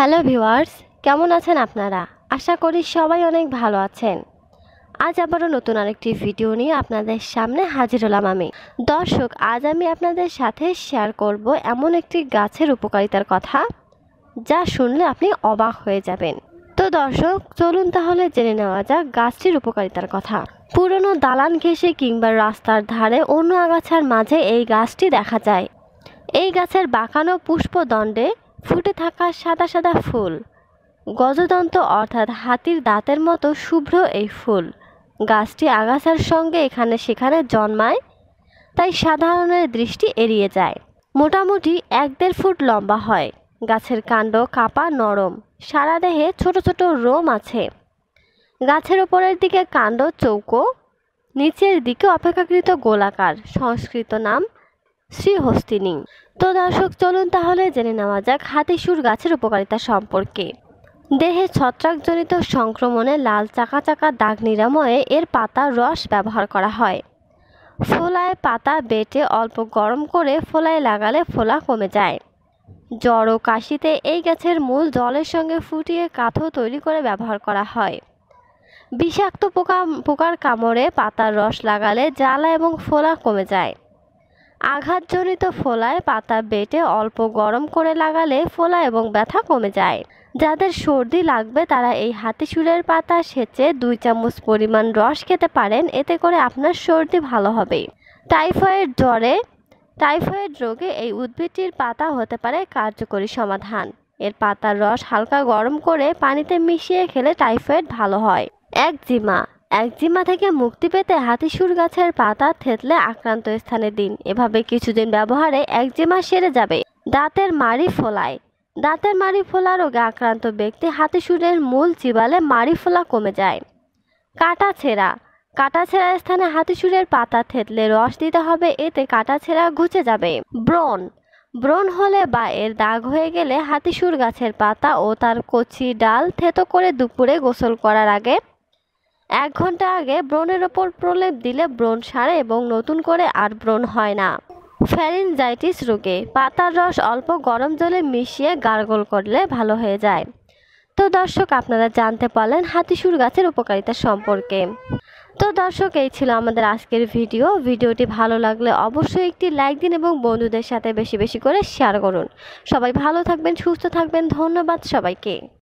hello viewers কেমন আছেন আপনারা আশা করি সবাই অনেক ভালো আছেন আজ আবারও নতুন আরেকটি ভিডিও নিয়ে আপনাদের সামনে হাজির হলাম আমি দর্শক আজ আমি আপনাদের সাথে শেয়ার করব এমন একটি গাছের উপকারিতার কথা যা শুনলে আপনি অবাক হয়ে যাবেন তো দর্শক চলুন তাহলে জেনে নেওয়া যাক গাছটির উপকারিতার কথা পুরনো দালান ঘেঁষে কিংবা রাস্তার ধারে অন্য আগাছার মাঝে এই গাছটি দেখা যায় এই গাছের বাঁকানো পুষ্পদণ্ডে ফুটে থাকা সাদা সাদা ফুল গজদন্ত অর্থাৎ হাতির দাঁতের মতো শুভ্র এই ফুল গাছটি আগাছার সঙ্গে এখানে সেখানে জন্মায় তাই সাধারণের দৃষ্টি এড়িয়ে যায় মোটামুটি এক দেড় ফুট লম্বা হয় গাছের কাণ্ড কাপা নরম সারা দেহে ছোট ছোট রোম আছে গাছের ওপরের দিকে কাণ্ড চৌকো নিচের দিকে অপেক্ষাকৃত গোলাকার সংস্কৃত নাম শ্রীহস্তিনী তো দর্শক চলুন তাহলে জেনে নেওয়া যাক হাতিসুর গাছের উপকারিতা সম্পর্কে দেহে ছত্রাকজনিত সংক্রমণে লাল চাকা চাকা দাগ নিরাময়ে এর পাতা রস ব্যবহার করা হয় ফোলায় পাতা বেটে অল্প গরম করে ফোলায় লাগালে ফোলা কমে যায় জ্বর ও কাশিতে এই গাছের মূল জলের সঙ্গে ফুটিয়ে কাঁথো তৈরি করে ব্যবহার করা হয় বিষাক্ত পোকা পোকার কামড়ে পাতার রস লাগালে জ্বালা এবং ফোলা কমে যায় আঘাতজনিত ফোলায় পাতা বেটে অল্প গরম করে লাগালে ফোলা এবং ব্যথা কমে যায় যাদের সর্দি লাগবে তারা এই হাতিসুরের পাতা সেচে দুই চামচ পরিমাণ রস খেতে পারেন এতে করে আপনার সর্দি ভালো হবে টাইফয়েড জ্বরে টাইফয়েড রোগে এই উদ্ভিদটির পাতা হতে পারে কার্যকরী সমাধান এর পাতার রস হালকা গরম করে পানিতে মিশিয়ে খেলে টাইফয়েড ভালো হয় একজিমা একজিমা থেকে মুক্তি পেতে হাতিসুর গাছের পাতা থেতলে আক্রান্ত স্থানে দিন এভাবে কিছুদিন ব্যবহারে একজিমা সেরে যাবে দাঁতের মাড়ি ফোলায় দাঁতের মাড়ি ফোলা রোগে আক্রান্ত ব্যক্তি হাতিসুরের মূল চিবালে মাড়ি ফোলা কমে যায় কাটা ছেঁড়া কাটা ছেঁড়া স্থানে হাতিসুরের পাতা থেতলে রস দিতে হবে এতে কাটা ছেঁড়া ঘুচে যাবে ব্রণ ব্রণ হলে বা এর দাগ হয়ে গেলে হাতিসুর গাছের পাতা ও তার কচি ডাল থেতো করে দুপুরে গোসল করার আগে এক ঘন্টা আগে ব্রণের ওপর প্রলেপ দিলে ব্রণ সারে এবং নতুন করে আর ব্রণ হয় না ফ্যারিনজাইটিস রোগে পাতার রস অল্প গরম জলে মিশিয়ে গার্গল করলে ভালো হয়ে যায় তো দর্শক আপনারা জানতে পারলেন হাতিসুর গাছের উপকারিতা সম্পর্কে তো দর্শক এই ছিল আমাদের আজকের ভিডিও ভিডিওটি ভালো লাগলে অবশ্যই একটি লাইক দিন এবং বন্ধুদের সাথে বেশি বেশি করে শেয়ার করুন সবাই ভালো থাকবেন সুস্থ থাকবেন ধন্যবাদ সবাইকে